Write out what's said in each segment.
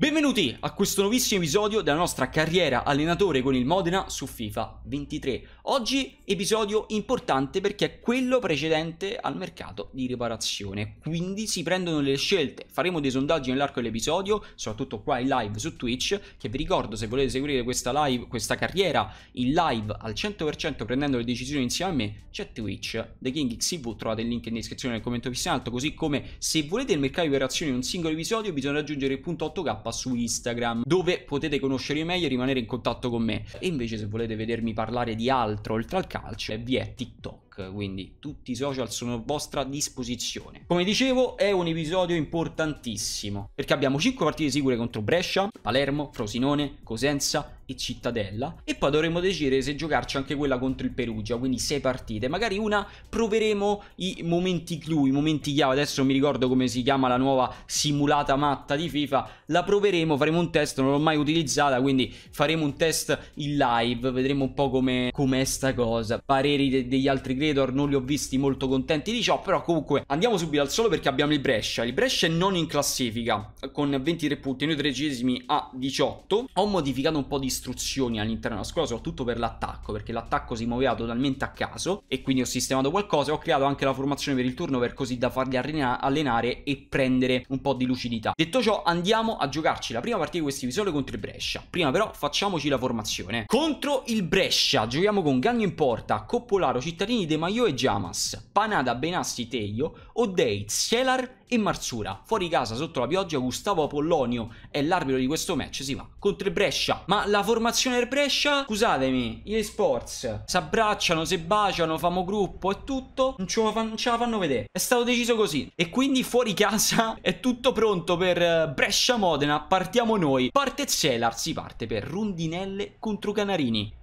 Benvenuti a questo nuovissimo episodio della nostra carriera allenatore con il Modena su FIFA 23. Oggi episodio importante perché è quello precedente al mercato di riparazione. Quindi si prendono le scelte, faremo dei sondaggi nell'arco dell'episodio, soprattutto qua in live su Twitch, che vi ricordo se volete seguire questa, live, questa carriera in live al 100% prendendo le decisioni insieme a me, c'è Twitch, TheKingXV, trovate il link in descrizione nel commento più in alto, così come se volete il mercato di riparazione in un singolo episodio bisogna raggiungere il punto 8k su Instagram, dove potete conoscermi meglio e rimanere in contatto con me. E invece se volete vedermi parlare di altro oltre al calcio, vi è TikTok quindi tutti i social sono a vostra disposizione. Come dicevo è un episodio importantissimo perché abbiamo 5 partite sicure contro Brescia, Palermo, Frosinone, Cosenza e Cittadella e poi dovremo decidere se giocarci anche quella contro il Perugia, quindi 6 partite, magari una proveremo i momenti clou, i momenti chiave, adesso non mi ricordo come si chiama la nuova simulata matta di FIFA, la proveremo, faremo un test, non l'ho mai utilizzata, quindi faremo un test in live, vedremo un po' come com'è sta cosa, pareri de degli altri creatori Creator non li ho visti molto contenti di ciò, però comunque andiamo subito al solo perché abbiamo il Brescia. Il Brescia è non in classifica con 23 punti, noi tredicesimi a 18. Ho modificato un po' di istruzioni all'interno della squadra, soprattutto per l'attacco, perché l'attacco si muoveva totalmente a caso e quindi ho sistemato qualcosa. Ho creato anche la formazione per il turno per così da farli allenare e prendere un po' di lucidità. Detto ciò, andiamo a giocarci la prima partita di questi episodi contro il Brescia. Prima però facciamoci la formazione. Contro il Brescia giochiamo con Gagno in porta, Coppolaro, Cittadini, De Maio e Jamas, Panada, Benassi, Teio, Odeit, Sielar e Marsura. Fuori casa sotto la pioggia Gustavo Apollonio è l'arbitro di questo match, si va contro Brescia. Ma la formazione del Brescia, scusatemi, gli esports si abbracciano, si baciano, famo gruppo e tutto, non ce, fanno, non ce la fanno vedere. È stato deciso così. E quindi fuori casa è tutto pronto per eh, Brescia Modena, partiamo noi. Parte Sielar, si parte per Rondinelle contro Canarini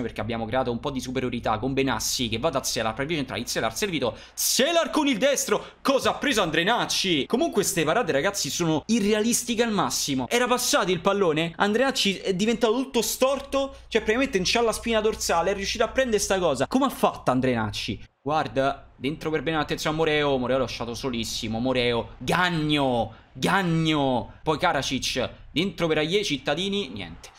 situazione perché abbiamo creato un po' di superiorità con Benassi che va da Zelar per via centrale, Zelar servito, Zelar con il destro, cosa ha preso Andrenacci? Comunque queste parate ragazzi sono irrealistiche al massimo, era passato il pallone, Andrenacci è diventato tutto storto, cioè praticamente non c'ha la spina dorsale, è riuscito a prendere sta cosa, come ha fatto Andrenacci? Guarda, dentro per bene attenzione a Moreo, Moreo lasciato solissimo, Moreo, Gagno, Gagno, poi Karacic, dentro per Aie, Cittadini, niente.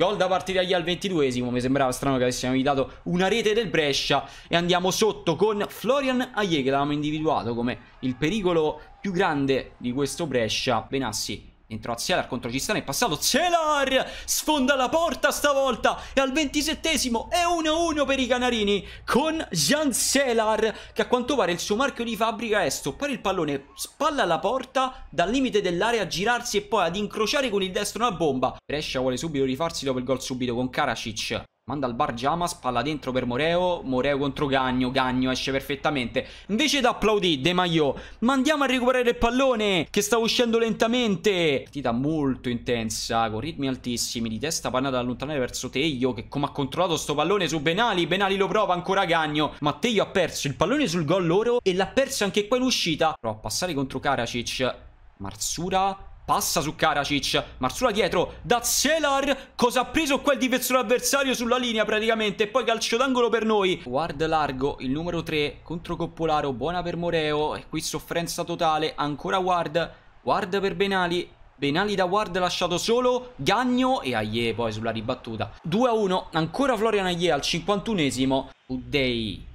Gol da parte di Agli al 22esimo, mi sembrava strano che avessimo evitato una rete del Brescia e andiamo sotto con Florian Aie che l'avevamo individuato come il pericolo più grande di questo Brescia. Benassi Entrò a Zelar contro Cistana in passato. Zelar sfonda la porta stavolta. E al 27esimo è 1-1 per i canarini con Jan Zelar. Che a quanto pare il suo marchio di fabbrica è stoppare il pallone, spalla la porta dal limite dell'area, girarsi e poi ad incrociare con il destro una bomba. Brescia vuole subito rifarsi dopo il gol subito con Karacic. Manda al bar Jama, spalla dentro per Moreo, Moreo contro Gagno, Gagno esce perfettamente. Invece da applaudire De Maio, ma andiamo a recuperare il pallone che sta uscendo lentamente. Partita molto intensa, con ritmi altissimi, di testa pannata da allontanare verso Teglio che come ha controllato sto pallone su Benali, Benali lo prova ancora Gagno, ma Teglio ha perso il pallone sul gol loro e l'ha perso anche qua in uscita. Prova a passare contro Karacic, Marsura passa su Karacic, Marsura dietro, da Zelar, cosa ha preso quel difensore avversario sulla linea praticamente, e poi calcio d'angolo per noi, Ward largo, il numero 3, contro Coppolaro, buona per Moreo, e qui sofferenza totale, ancora Ward, Ward per Benali, Benali da Ward lasciato solo, Gagno e Aie poi sulla ribattuta. 2-1, ancora Florian Aie al 51esimo. O'Day,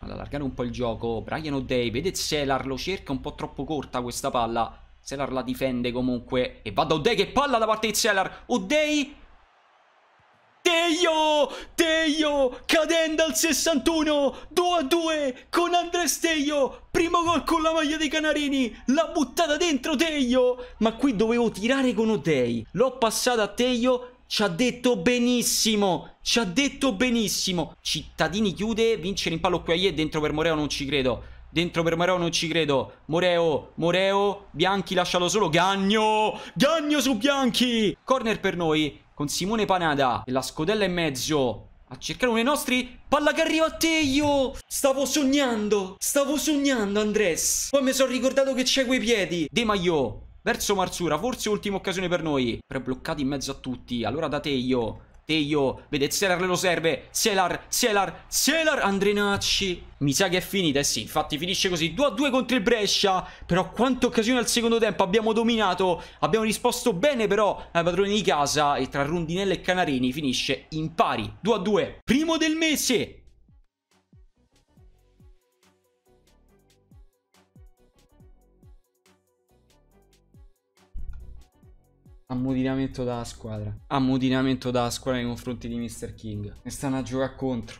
ad allargare un po' il gioco, Brian O'Day, vede Zelar lo cerca un po' troppo corta questa palla. Selar la difende comunque. E va da Udei che palla da parte di Selar. Udei. Teio! Teio! Cadendo al 61! 2 a 2 con Andres Teio! Primo gol con la maglia dei Canarini! L'ha buttata dentro Teio! Ma qui dovevo tirare con Udei. L'ho passata a Teio ci ha detto benissimo, ci ha detto benissimo. Cittadini chiude, vince in pallo qui a Ie, dentro per Moreo non ci credo. Dentro per Moreo non ci credo. Moreo, Moreo, Bianchi lascialo solo. Gagno, Gagno su Bianchi. Corner per noi con Simone Panada. E la scodella in mezzo. A cercare uno dei nostri. Palla che arriva a Teio. Stavo sognando. Stavo sognando, Andres. Poi mi sono ricordato che c'è quei piedi. De Maio. Verso Marzura, forse ultima occasione per noi. Però bloccati in mezzo a tutti. Allora da Teio. Teio. Vedete, Selar lo serve. Zelar Zelar Zelar Andrenacci. Mi sa che è finita, eh sì, infatti finisce così, 2-2 a contro il Brescia, però quante occasioni al secondo tempo, abbiamo dominato, abbiamo risposto bene però ai padroni di casa e tra Rondinella e Canarini finisce in pari, 2-2, a primo del mese, Ammutinamento da squadra. Ammutinamento da squadra nei confronti di Mr. King. Ne stanno a giocare contro.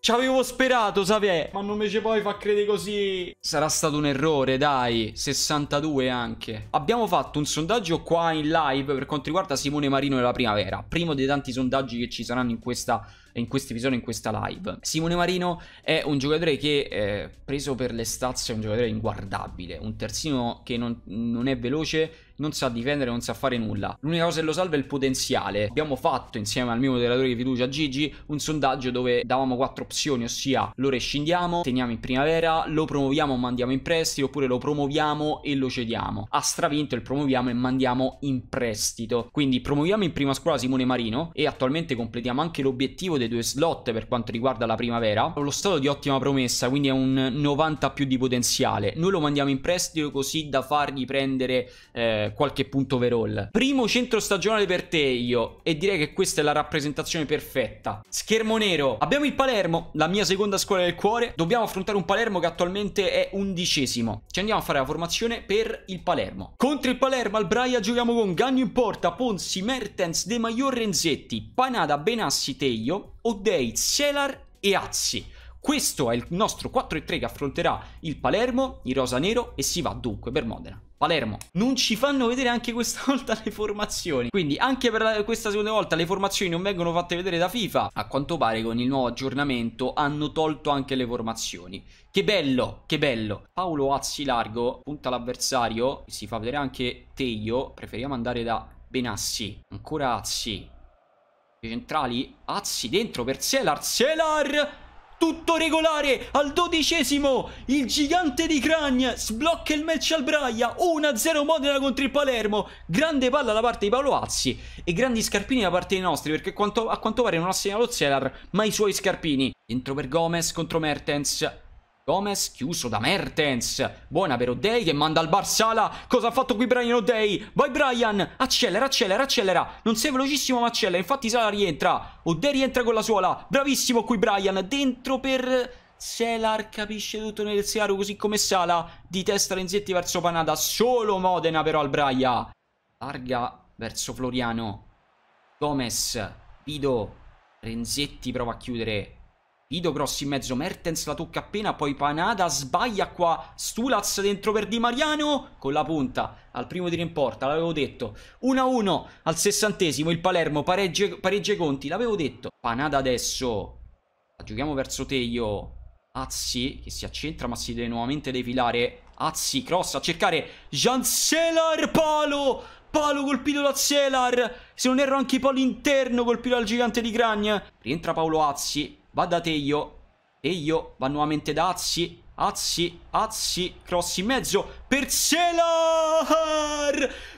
Ci avevo sperato, sapete. Ma non mi ci puoi far credere così. Sarà stato un errore, dai. 62 anche. Abbiamo fatto un sondaggio qua in live per quanto riguarda Simone Marino nella primavera. Primo dei tanti sondaggi che ci saranno in questa in questo episodio, in questa live. Simone Marino è un giocatore che, eh, preso per le stazze, è un giocatore inguardabile, un terzino che non, non è veloce, non sa difendere, non sa fare nulla. L'unica cosa che lo salva è il potenziale. Abbiamo fatto insieme al mio moderatore di fiducia Gigi un sondaggio dove davamo quattro opzioni, ossia lo rescindiamo, teniamo in primavera, lo promuoviamo, mandiamo in prestito, oppure lo promuoviamo e lo cediamo. Ha stravinto il promuoviamo e mandiamo in prestito. Quindi promuoviamo in prima scuola Simone Marino e attualmente completiamo anche l'obiettivo del delle due slot per quanto riguarda la primavera. Lo stato di ottima promessa, quindi è un 90 più di potenziale. Noi lo mandiamo in prestito così da fargli prendere eh, qualche punto overall. Primo centro stagionale per Teio e direi che questa è la rappresentazione perfetta. Schermo nero. Abbiamo il Palermo, la mia seconda scuola del cuore. Dobbiamo affrontare un Palermo che attualmente è undicesimo. Ci andiamo a fare la formazione per il Palermo. Contro il Palermo al Braia giochiamo con Gagno in porta, Ponzi, Mertens, De Maior, Renzetti, Panada, Benassi, Teio, O'Day, Celar e Azzi. Questo è il nostro 4-3 che affronterà il Palermo, il Rosa Nero e si va dunque per Modena. Palermo. Non ci fanno vedere anche questa volta le formazioni. Quindi anche per questa seconda volta le formazioni non vengono fatte vedere da FIFA. A quanto pare con il nuovo aggiornamento hanno tolto anche le formazioni. Che bello, che bello. Paolo Azzi largo, punta l'avversario. Si fa vedere anche Teio. Preferiamo andare da Benassi. Ancora Azzi centrali. Azzi dentro per Selar. Selar! Tutto regolare al dodicesimo il gigante di Cragn sblocca il match al Braia 1-0 Modena contro il Palermo grande palla da parte di Paolo Azzi e grandi scarpini da parte dei nostri perché quanto, a quanto pare non ha segnato Zelar ma i suoi scarpini dentro per Gomez contro Mertens Gomez chiuso da Mertens. Buona per O'Day che manda al Barsala. Cosa ha fatto qui Brian O'Day? Vai Brian! Accelera, accelera, accelera. Non sei velocissimo ma accelera. Infatti Sala rientra. O'Day rientra con la suola. Bravissimo qui Brian. Dentro per... Selar capisce tutto nel Searo così come Sala. Di testa Renzetti verso Panada. Solo Modena però al Braia. Larga verso Floriano. Gomez. Pido. Renzetti prova a chiudere Ido cross in mezzo, Mertens la tocca appena, poi Panada sbaglia qua, Stulaz dentro per Di Mariano, con la punta, al primo tiro in porta, l'avevo detto, 1-1 al sessantesimo, il Palermo pareggia, i conti, l'avevo detto, Panada adesso, la giochiamo verso Teio, Azzi che si accentra ma si deve nuovamente defilare, Azzi cross a cercare, Janselar palo, palo colpito da Zelar, se non erro anche il palo interno colpito dal gigante di Cragna, rientra Paolo Azzi, Va da Teio. Teio va nuovamente da Azzi. Azzi, Azzi, cross in mezzo per Celar!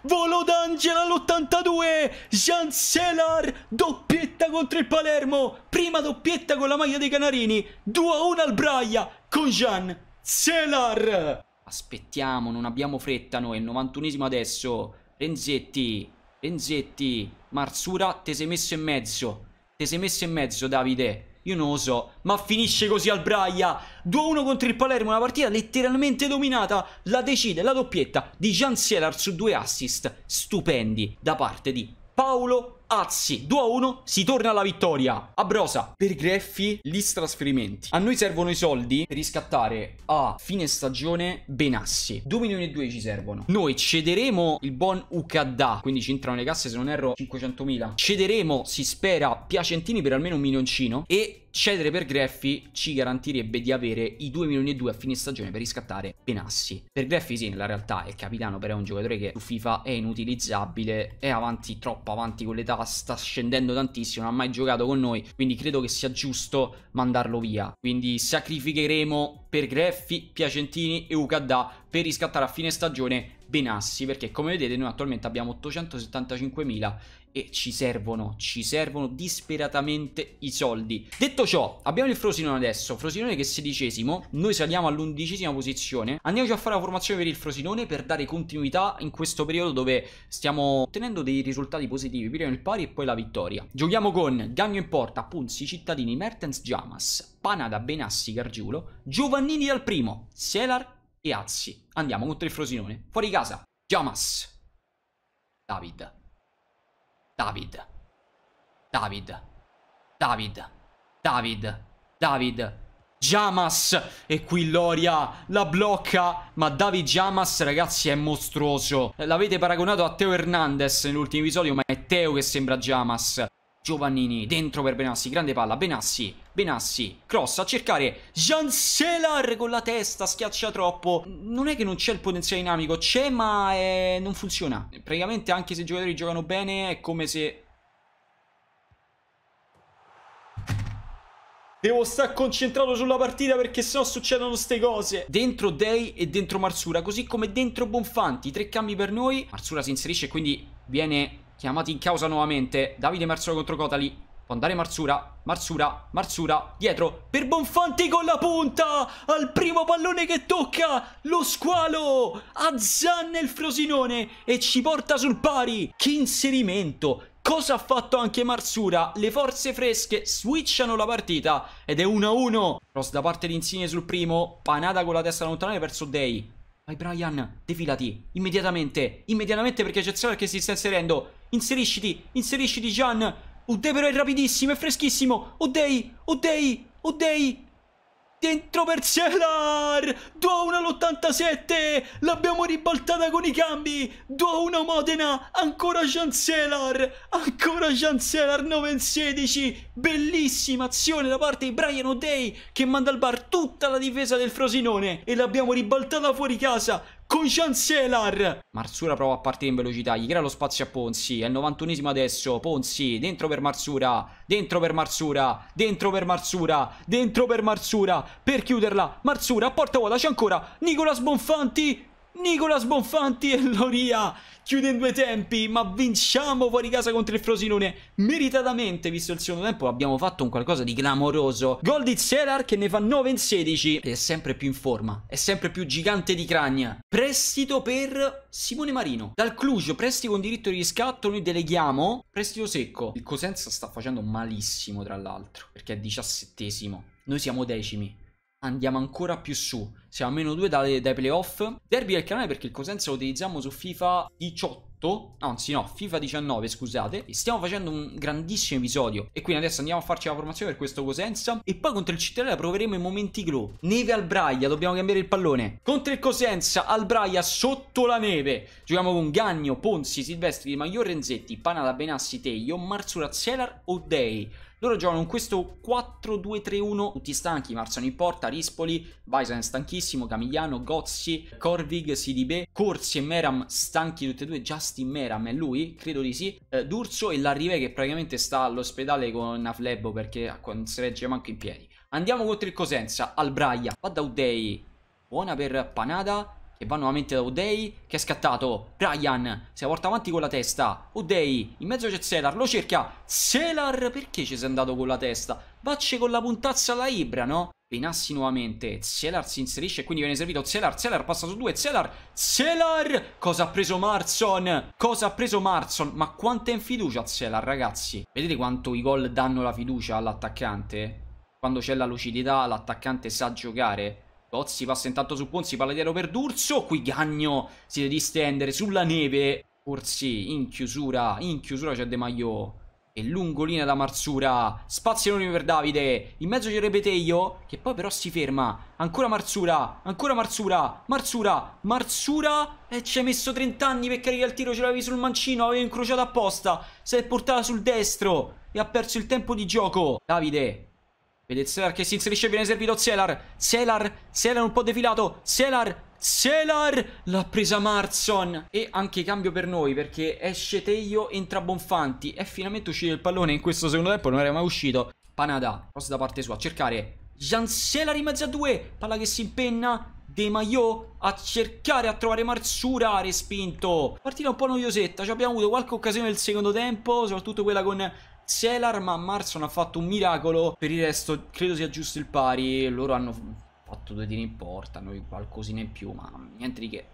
Volo d'Angela all'82! Jean Celar, doppietta contro il Palermo! Prima doppietta con la maglia dei Canarini! 2-1 al Braia con Jean Celar! Aspettiamo, non abbiamo fretta noi, il 91 esimo adesso. Renzetti, Renzetti, Marsura, te sei messo in mezzo. Te sei messo in mezzo, Davide. Io non lo so, ma finisce così al Braia. 2-1 contro il Palermo, una partita letteralmente dominata. La decide la doppietta di Jean Sielar su due assist stupendi da parte di Paolo Azzi, 2 a 1, si torna alla vittoria. A Brosa, per Greffi, list trasferimenti. A noi servono i soldi per riscattare a fine stagione Benassi. 2 milioni e 2 ci servono. Noi cederemo il buon Ucadà, quindi ci entrano le casse se non erro 500.000. Cederemo, si spera, Piacentini per almeno un milioncino e cedere per Greffi ci garantirebbe di avere i 2 milioni e 2 a fine stagione per riscattare Benassi. Per Greffi sì, nella realtà è il capitano, però è un giocatore che su FIFA è inutilizzabile, è avanti troppo avanti con l'età sta, sta scendendo tantissimo, non ha mai giocato con noi, quindi credo che sia giusto mandarlo via. Quindi sacrificheremo per Greffi, Piacentini e Ucadà per riscattare a fine stagione Benassi, perché come vedete noi attualmente abbiamo 875.000 e ci servono, ci servono disperatamente i soldi. Detto ciò, abbiamo il Frosinone adesso, Frosinone che è sedicesimo, noi saliamo all'undicesima posizione, andiamoci a fare la formazione per il Frosinone per dare continuità in questo periodo dove stiamo ottenendo dei risultati positivi, prima il pari e poi la vittoria. Giochiamo con Gagno in porta, Punzi, Cittadini, Mertens, Jamas, Panada, Benassi, Gargiulo, Giovannini al primo, Selar e Azzi. Andiamo contro il Frosinone, fuori casa, Jamas, David. David. David. David. David. David. Jamas e qui Loria la blocca ma David Jamas ragazzi è mostruoso l'avete paragonato a Teo Hernandez nell'ultimo episodio ma è Teo che sembra Jamas Giovannini dentro per Benassi, grande palla, Benassi, Benassi, cross a cercare Janselar con la testa, schiaccia troppo. Non è che non c'è il potenziale dinamico, c'è ma è... Eh, non funziona. Praticamente anche se i giocatori giocano bene è come se... Devo stare concentrato sulla partita perché sennò succedono queste cose. Dentro Day e dentro Marsura, così come dentro Bonfanti. Tre cambi per noi. Marsura si inserisce e quindi viene Chiamati in causa nuovamente. Davide Marsura contro Cotali. Può andare Marsura, Marsura, Marsura, dietro, per Bonfanti con la punta, al primo pallone che tocca, lo squalo, azzanna il Frosinone e ci porta sul pari, che inserimento, cosa ha fatto anche Marsura, le forze fresche switchano la partita ed è 1-1, cross da parte di Insigne sul primo, panata con la testa lontana verso Day. Vai Brian, defilati, immediatamente, immediatamente perché c'è Zero che si sta inserendo. Inserisciti, inserisciti Gian. Uddei però è rapidissimo, è freschissimo. Uddei, Uddei, Uddei, Dentro per Celar! 2-1 all'87! L'abbiamo ribaltata con i cambi! 2-1 Modena! Ancora Chancelar! Ancora Chancelar 9 16! Bellissima azione da parte di Brian O'Day che manda al bar tutta la difesa del Frosinone e l'abbiamo ribaltata fuori casa! con Chancellor Marsura prova a partire in velocità Gli crea lo spazio a Ponzi È il 91esimo adesso Ponzi Dentro per Marsura Dentro per Marsura Dentro per Marsura Dentro per Marsura Per chiuderla Marsura a porta vuota C'è ancora Nicolas Bonfanti Nicolas Bonfanti e Loria chiude in due tempi, ma vinciamo fuori casa contro il Frosinone meritatamente, visto il secondo tempo abbiamo fatto un qualcosa di clamoroso. Gol di Zerar che ne fa 9 in 16 è sempre più in forma, è sempre più gigante di crania. Prestito per Simone Marino. Dal Cluj, prestito con diritto di riscatto, noi deleghiamo prestito secco. Il Cosenza sta facendo malissimo tra l'altro, perché è diciassettesimo. Noi siamo decimi, andiamo ancora più su, siamo a meno 2 dai, dai playoff. Derby del canale perché il Cosenza lo utilizziamo su FIFA 18 anzi no, FIFA 19 scusate, stiamo facendo un grandissimo episodio e quindi adesso andiamo a farci la formazione per questo Cosenza e poi contro il Cittadella proveremo i momenti clou. Neve al Braia, dobbiamo cambiare il pallone. Contro il Cosenza al Braia sotto la neve. Giochiamo con Gagno, Ponzi, Silvestri, Di Maio, Renzetti, Panada, Benassi, Teio, Marzura, Zelar, O'Dei. Loro giocano in questo 4-2-3-1, tutti stanchi, Marzano in porta, Rispoli, Bison stanchissimo, Camigliano, Gozzi, Corvig, Sidibe, Corsi e Meram stanchi tutti e due, Justin Meram è lui, credo di sì, eh, D'Urso e Larrive che praticamente sta all'ospedale con Naflebbo perché non ah, si regge manco in piedi. Andiamo contro il Cosenza, al Braia, da Badaudei, buona per Panada, che va nuovamente da O'Day che è scattato, Brian si porta avanti con la testa, O'Day in mezzo c'è Selar, lo cerca, Selar perché ci sei andato con la testa? Vacce con la puntazza alla Ibra no? Benassi nuovamente, Zelar si inserisce e quindi viene servito Zelar, Zelar passa su due, Zelar, Zelar, cosa ha preso Marson? Cosa ha preso Marson? Ma quanta infiducia Zelar ragazzi, vedete quanto i gol danno la fiducia all'attaccante? Quando c'è la lucidità l'attaccante sa giocare, Gozzi passa intanto su Ponzi, palla dietro per D'Urso, qui Gagno si deve distendere sulla neve, Orsi in chiusura, in chiusura c'è De Maio e lungolina da Marsura, spazio enorme per Davide, in mezzo c'è Repeteio che poi però si ferma, ancora Marsura, ancora Marsura, Marsura, Marsura e ci hai messo 30 anni per caricare il tiro, ce l'avevi sul mancino, avevi incrociato apposta, si è portata sul destro e ha perso il tempo di gioco, Davide Vede Zelar che si inserisce viene servito Zelar Zelar Zelar un po' defilato Zelar Zelar l'ha presa Marson e anche cambio per noi perché esce Teio entra Bonfanti è finalmente uscito il pallone in questo secondo tempo non era mai uscito Panada cosa da parte sua a cercare Jan Zelar in mezzo a due palla che si impenna De Maio a cercare, a trovare Marsura, respinto. Partita un po' noiosetta, ci abbiamo avuto qualche occasione nel secondo tempo, soprattutto quella con Selar, ma Marson ha fatto un miracolo. Per il resto, credo sia giusto il pari. Loro hanno fatto due tiri in porta, noi qualcosina in più, ma niente di che.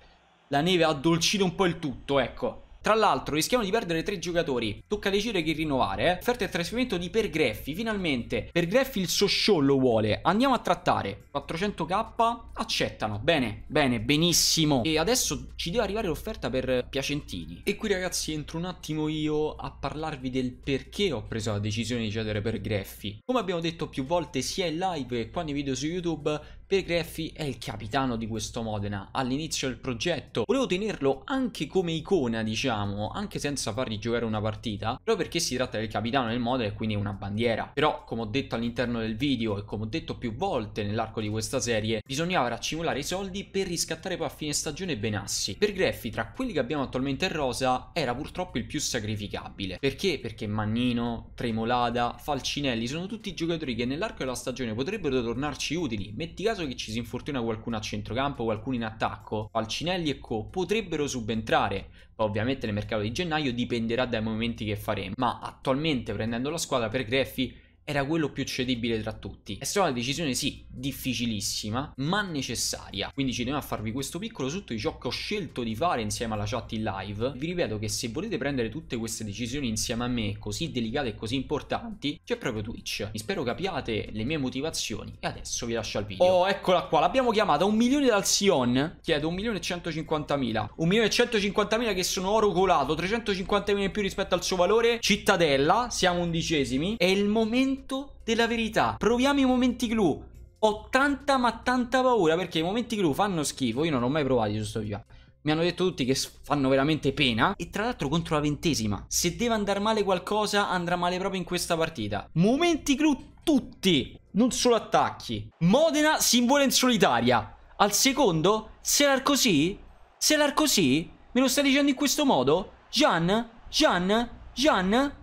La neve ha addolcito un po' il tutto, ecco. Tra l'altro rischiamo di perdere tre giocatori, tocca decidere chi rinnovare. Eh. Offerta e trasferimento di Per Greffi, finalmente. Per Greffi il suo show lo vuole, andiamo a trattare. 400k, accettano, bene, bene, benissimo. E adesso ci deve arrivare l'offerta per Piacentini. E qui ragazzi entro un attimo io a parlarvi del perché ho preso la decisione di cedere Per Greffi. Come abbiamo detto più volte sia in live che qua nei video su YouTube, per Greffi è il capitano di questo Modena, all'inizio del progetto volevo tenerlo anche come icona diciamo, anche senza fargli giocare una partita, proprio perché si tratta del capitano del Modena e quindi una bandiera. Però come ho detto all'interno del video e come ho detto più volte nell'arco di questa serie, bisognava raccimolare i soldi per riscattare poi a fine stagione Benassi. Per Greffi tra quelli che abbiamo attualmente in rosa era purtroppo il più sacrificabile. Perché? Perché Mannino, Tremolada, Falcinelli sono tutti giocatori che nell'arco della stagione potrebbero tornarci utili, metti caso caso che ci si infortuna qualcuno a centrocampo, qualcuno in attacco, Falcinelli e Co potrebbero subentrare. Poi ovviamente nel mercato di gennaio dipenderà dai movimenti che faremo, ma attualmente prendendo la squadra per Greffi era quello più cedibile tra tutti. È stata una decisione sì, difficilissima, ma necessaria. Quindi ci tengo a farvi questo piccolo sotto di ciò che ho scelto di fare insieme alla chat in live. Vi ripeto che se volete prendere tutte queste decisioni insieme a me, così delicate e così importanti, c'è proprio Twitch. Mi spero capiate le mie motivazioni e adesso vi lascio al video. Oh, eccola qua, l'abbiamo chiamata un milione dal Sion. Chiedo un Un milione milione e 1.150.000. 1.150.000 che sono oro colato, 350.000 in più rispetto al suo valore. Cittadella, siamo undicesimi. È il momento momento della verità. Proviamo i momenti clou. Ho tanta ma tanta paura perché i momenti clou fanno schifo. Io non ho mai provato su sto video. Mi hanno detto tutti che fanno veramente pena. E tra l'altro contro la ventesima. Se deve andare male qualcosa, andrà male proprio in questa partita. Momenti clou tutti. Non solo attacchi. Modena si in solitaria. Al secondo? se Selar così? Selar così? Me lo stai dicendo in questo modo? Gian? Gian? Gian?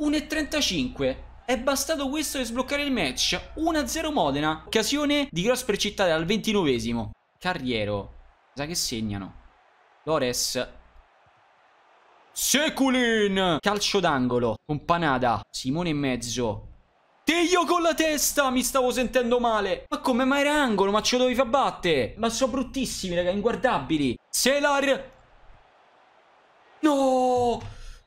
1.35 è bastato questo per sbloccare il match 1-0 Modena occasione di cross per Città dal 29esimo Carriero sa che segnano Lores Seculin calcio d'angolo companata Simone in mezzo Teglio con la testa, mi stavo sentendo male. Ma come, mai era angolo, ma ce lo dovevi far batte Ma sono bruttissimi, raga, inguardabili. Selar. No!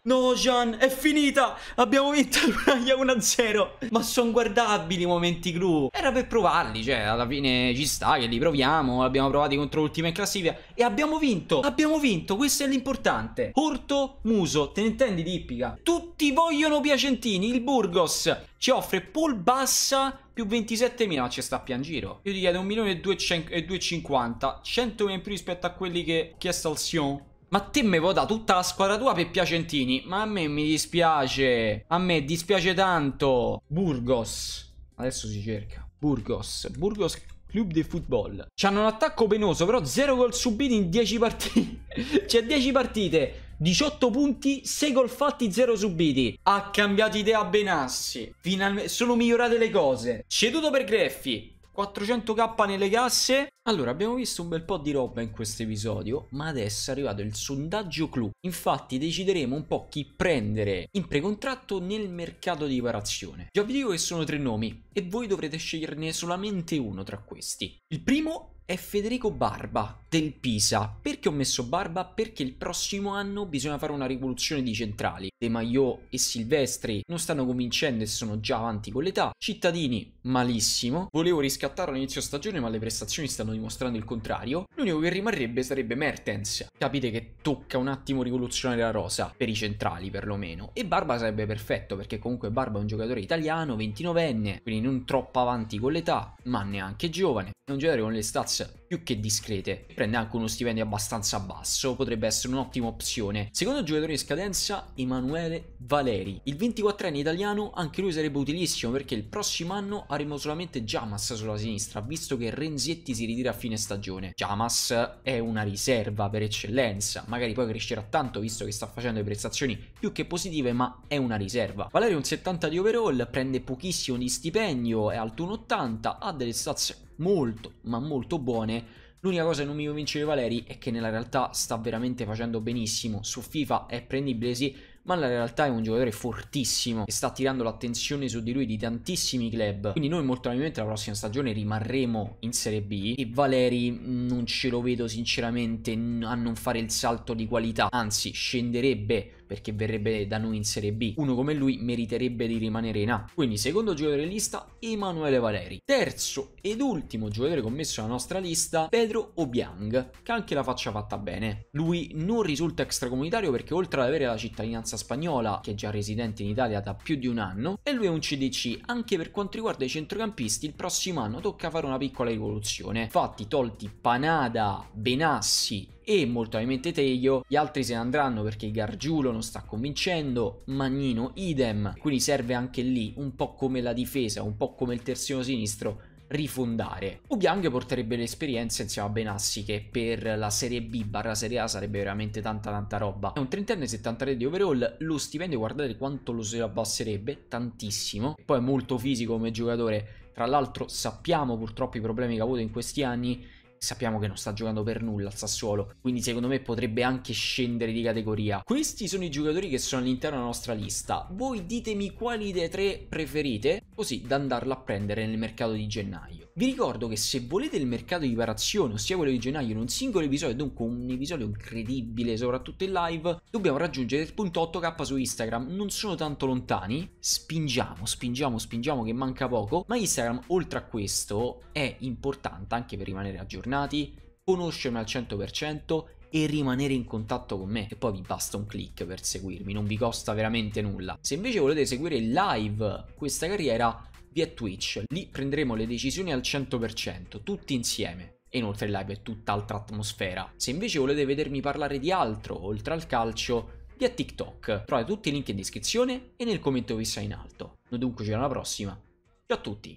No, Gian, è finita! Abbiamo vinto l'Uraglia 1-0! Ma sono guardabili i momenti clou. Era per provarli, cioè, alla fine ci sta che li proviamo. Abbiamo provati contro l'ultima in classifica e abbiamo vinto! Abbiamo vinto, questo è l'importante. Orto, Muso, te ne intendi di Ippica? Tutti vogliono Piacentini, il Burgos ci offre Paul Bassa più 27.000 ma ci sta a pian giro io ti chiedo 1.250.000 100.000 in più rispetto a quelli che chiesto al Sion ma te mi vota tutta la squadra tua per Piacentini. Ma a me mi dispiace. A me dispiace tanto. Burgos. Adesso si cerca. Burgos. Burgos Club di Football. C'hanno un attacco penoso, però 0 gol subiti in 10 partite. cioè 10 partite. 18 punti, 6 gol fatti, 0 subiti. Ha cambiato idea Benassi. Finalmente sono migliorate le cose. Ceduto per Greffi. 400k nelle casse. Allora, abbiamo visto un bel po' di roba in questo episodio, ma adesso è arrivato il sondaggio clou. Infatti decideremo un po' chi prendere in precontratto nel mercato di riparazione. Già vi dico che sono tre nomi e voi dovrete sceglierne solamente uno tra questi. Il primo è Federico Barba, del Pisa. Perché ho messo Barba? Perché il prossimo anno bisogna fare una rivoluzione di centrali. De Maio e Silvestri non stanno convincendo e sono già avanti con l'età. Cittadini, malissimo. Volevo riscattarlo all'inizio stagione, ma le prestazioni stanno dimostrando il contrario. L'unico che rimarrebbe sarebbe Mertens. Capite che tocca un attimo rivoluzionare la rosa, per i centrali perlomeno. E Barba sarebbe perfetto, perché comunque Barba è un giocatore italiano, 29enne, quindi non troppo avanti con l'età, ma neanche giovane. È un giocatore con le stats più che discrete prende anche uno stipendio abbastanza basso, potrebbe essere un'ottima opzione. Secondo giocatore in scadenza, Emanuele Valeri. Il 24enne italiano, anche lui sarebbe utilissimo perché il prossimo anno avremo solamente Jamas sulla sinistra, visto che Renzetti si ritira a fine stagione. Jamas è una riserva per eccellenza, magari poi crescerà tanto visto che sta facendo le prestazioni più che positive, ma è una riserva. Valeri è un 70 di overall, prende pochissimo di stipendio, è alto 1,80, ha delle stats molto ma molto buone L'unica cosa che non mi convince di Valeri è che nella realtà sta veramente facendo benissimo. Su FIFA è prendibile sì, ma nella realtà è un giocatore fortissimo e sta attirando l'attenzione su di lui di tantissimi club. Quindi noi molto probabilmente la prossima stagione rimarremo in Serie B e Valeri mm, non ce lo vedo sinceramente a non fare il salto di qualità, anzi scenderebbe perché verrebbe da noi in Serie B. Uno come lui meriterebbe di rimanere in A. Quindi secondo giocatore lista Emanuele Valeri. Terzo ed ultimo giocatore commesso alla nostra lista Pedro Obiang, che anche la faccia fatta bene. Lui non risulta extracomunitario perché oltre ad avere la cittadinanza spagnola, che è già residente in Italia da più di un anno, e lui è un CDC. Anche per quanto riguarda i centrocampisti, il prossimo anno tocca fare una piccola rivoluzione. Infatti tolti Panada, Benassi e molto ovviamente Teglio, gli altri se ne andranno perché Gargiulo non sta convincendo, Magnino idem, quindi serve anche lì un po' come la difesa, un po' come il terzino sinistro rifondare. Ubiang porterebbe l'esperienza insieme a Benassi che per la Serie B barra Serie A sarebbe veramente tanta tanta roba. È un trentenne 73 di overall, lo stipendio guardate quanto lo si abbasserebbe, tantissimo. Poi è molto fisico come giocatore, tra l'altro sappiamo purtroppo i problemi che ha avuto in questi anni sappiamo che non sta giocando per nulla al Sassuolo, quindi secondo me potrebbe anche scendere di categoria. Questi sono i giocatori che sono all'interno della nostra lista, voi ditemi quali dei tre preferite, così da andarlo a prendere nel mercato di gennaio. Vi ricordo che se volete il mercato di riparazione, ossia quello di gennaio, in un singolo episodio, dunque un episodio incredibile, soprattutto in live, dobbiamo raggiungere il punto 8 k su Instagram, non sono tanto lontani, spingiamo, spingiamo, spingiamo che manca poco, ma Instagram oltre a questo è importante anche per rimanere aggiornati aggiornati, conoscermi al 100% e rimanere in contatto con me e poi vi basta un click per seguirmi, non vi costa veramente nulla. Se invece volete seguire live questa carriera via Twitch, lì prenderemo le decisioni al 100%, tutti insieme. E inoltre il live è tutt'altra atmosfera. Se invece volete vedermi parlare di altro, oltre al calcio, via TikTok. Trovate tutti i link in descrizione e nel commento che sta in alto. Noi dunque ci vediamo alla prossima. Ciao a tutti!